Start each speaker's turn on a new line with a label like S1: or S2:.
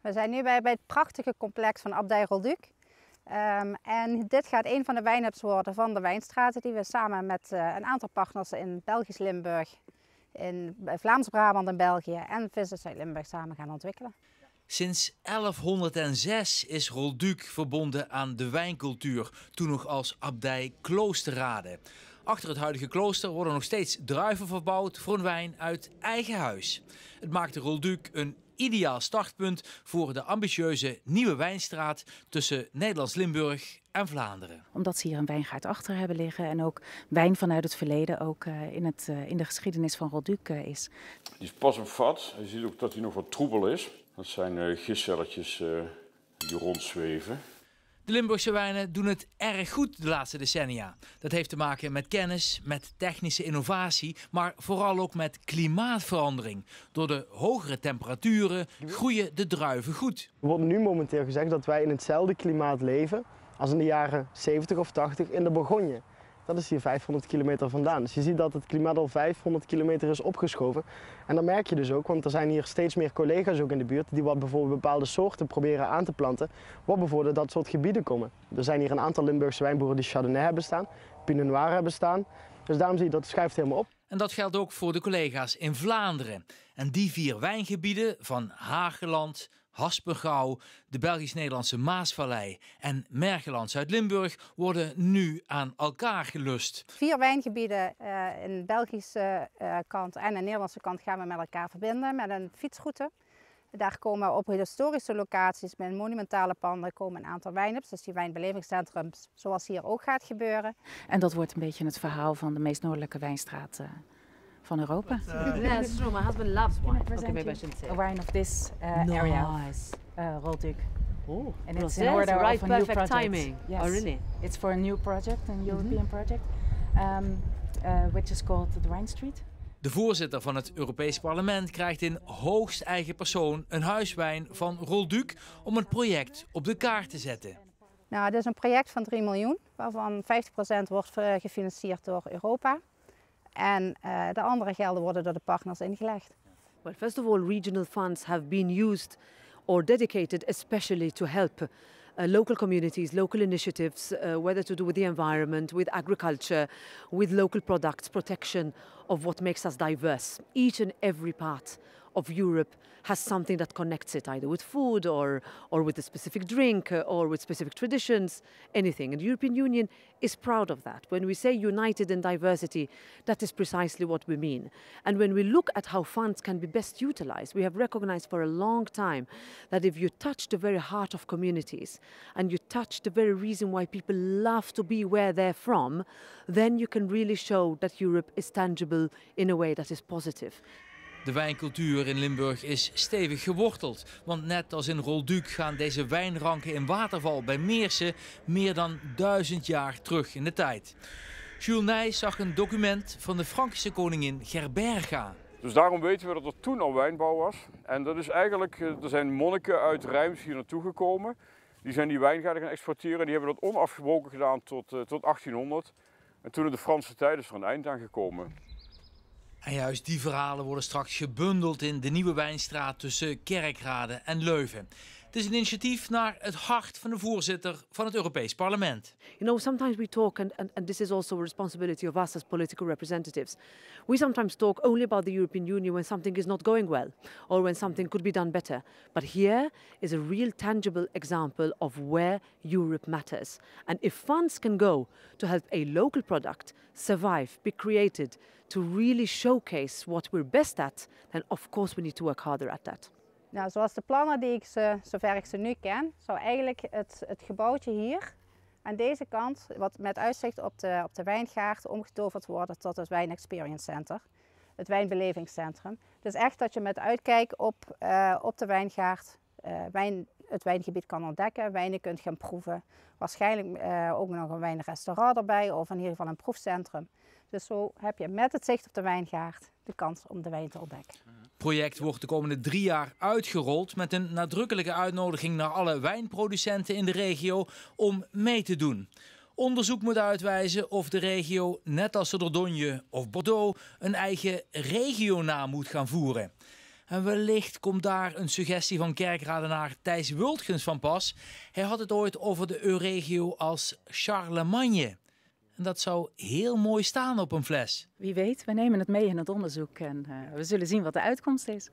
S1: We zijn nu bij, het prachtige complex van Abdij Rolduc. Ehm, en dit gaat een van de wijnhubs worden van de Wijnstraten, die we samen met eh, een aantal partners in Belgisch Limburg, in Vlaams-Brabant en België en Vissers Zuid-Limburg samen gaan ontwikkelen.
S2: Sinds 1106 is Rolduc verbonden aan de wijncultuur, toen nog als abdij kloosterade Achter het huidige klooster worden nog steeds druiven verbouwd voor een wijn uit eigen huis. Het maakt de Rolduc een ideaal startpunt voor de ambitieuze nieuwe wijnstraat tussen Nederlands-Limburg en Vlaanderen.
S1: Omdat ze hier een wijngaard achter hebben liggen en ook wijn vanuit het verleden ook eh, in, het, eh, in de
S2: geschiedenis van Rolduc eh, is. Die is pas een vat. Je ziet ook dat hij nog wat troebel is. Dat zijn gistcelletjes die rondzweven. De Limburgse wijnen doen het erg goed de laatste decennia. Dat heeft te maken met kennis, met technische innovatie, maar vooral ook met klimaatverandering. Door de hogere temperaturen groeien de druiven goed. Er wordt nu momenteel gezegd dat wij in hetzelfde klimaat leven als in de jaren 70 of 80 in de Bourgogne dat is hier 500 kilometer vandaan. Dus je ziet dat het klimaat al 500 kilometer is opgeschoven. En dat merk je dus ook, want er zijn hier steeds meer collega's ook in de buurt die wat bijvoorbeeld bepaalde soorten proberen aan te planten, wat bijvoorbeeld dat soort gebieden komen. Er zijn hier een aantal Limburgse wijnboeren die Chardonnay hebben staan, Pinot Noir hebben staan. Dus daarom zie je dat schuift helemaal op. En dat geldt ook voor de collega's in Vlaanderen. En die vier wijngebieden van Hageland, Haspengouw, de Belgisch-Nederlandse Maasvallei en Mergeland Zuid-Limburg worden nu aan elkaar gelust.
S1: Vier wijngebieden, in eh, de Belgische eh, kant en de Nederlandse kant, gaan we met elkaar verbinden met een fietsroute. Daar komen op historische locaties met monumentale panden komen een aantal wijnhubs. Dus die wijnbelevingscentrums, zoals hier ook gaat gebeuren. En dat wordt een beetje het verhaal van de meest noordelijke wijnstraat van Europa. Ja, dat is My husband loves wine.
S3: Okay, maybe I shouldn't say. A wine of this nice. Eh, area.
S1: Nice. Eh, Rolduc. Oh, and it's in order of a new project. timing. Yes. Oh, It's for a new project, een mm-hmm. European project, um, uh, which is called the Rhine Street.
S2: De voorzitter van het Europees Parlement krijgt in hoogst eigen persoon een huiswijn van Rolduc om een project op de kaart te zetten.
S1: Nou, het is een project van 3 miljoen, waarvan 50% wordt gefinancierd door Europa. En eh, de andere gelden worden door de partners ingelegd.
S3: Well, first of all, regional funds have been used or dedicated especially to help uh, local communities, local initiatives, uh, whether to do with the environment, with agriculture, with local products, protection of what makes us diverse. Each and every part of Europe has something that connects it either with food or, or with a specific drink uh, or with specific traditions, anything. And the European Union is proud of that. When we say united in diversity, that is precisely what we mean. And when we look at how funds can be best utilized, we have recognized for a long time that if you touch the very heart of communities and you touch the very reason why people love to be where they're from, then you can really show that Europe is tangible is
S2: De wijncultuur in Limburg is stevig geworteld. Want net als in Rolduc gaan deze wijnranken in waterval bij Meersen meer dan duizend jaar terug in de tijd. Jules Nijs zag een document van de Frankische koningin Gerberga. Dus daarom weten we dat er toen al wijnbouw was. En dat is eigenlijk, eh, er zijn monniken uit Rijms hier naartoe gekomen. Die zijn die wijngaarden gaan exporteren. Die hebben dat onafgebroken gedaan tot, eh, tot 1800. En toen in de Franse tijd is er een eind aan gekomen. En juist die verhalen worden straks gebundeld in de Nieuwe Wijnstraat tussen Kerkrade en Leuven. Het is een initiatief naar het hart van de voorzitter van het Europees Parlement.
S3: You know, sometimes we talk and, and, and this is also a responsibility of us as political representatives. We sometimes talk only about the European Union when something is not going well or when something could be done better. But here is a real tangible example of where Europe matters. And if funds can go to help a local product survive, be created, to really showcase what we're best at, then of course we need to work harder at that.
S1: Nou, zoals de plannen die ik ze, zover ik ze nu ken, zou eigenlijk het, het gebouwtje hier aan deze kant, wat met uitzicht op de, op de wijngaard, omgetoverd worden tot het Wijn Experience Center. Het wijnbelevingscentrum. Dus echt dat je met uitkijk op, eh, op de wijngaard eh, wijn, het wijngebied kan ontdekken, wijnen kunt gaan proeven. Waarschijnlijk eh, ook nog een wijnrestaurant erbij of in ieder geval een proefcentrum. Dus zo heb je met het zicht op de wijngaard de kans om de wijn te ontdekken. Hmm
S2: project wordt de komende drie jaar uitgerold met een nadrukkelijke uitnodiging naar alle wijnproducenten in de regio om mee te doen. Onderzoek moet uitwijzen of de regio, net als Dordogne of Bordeaux, een eigen regionaam moet gaan voeren. En wellicht komt daar een suggestie van kerkradenaar Thijs Wultgens van pas. Hij had het ooit over de Euregio als Charlemagne dat zou heel mooi staan op een fles.
S1: Wie weet, we nemen het mee in
S3: het onderzoek en eh, we zullen zien wat de uitkomst is.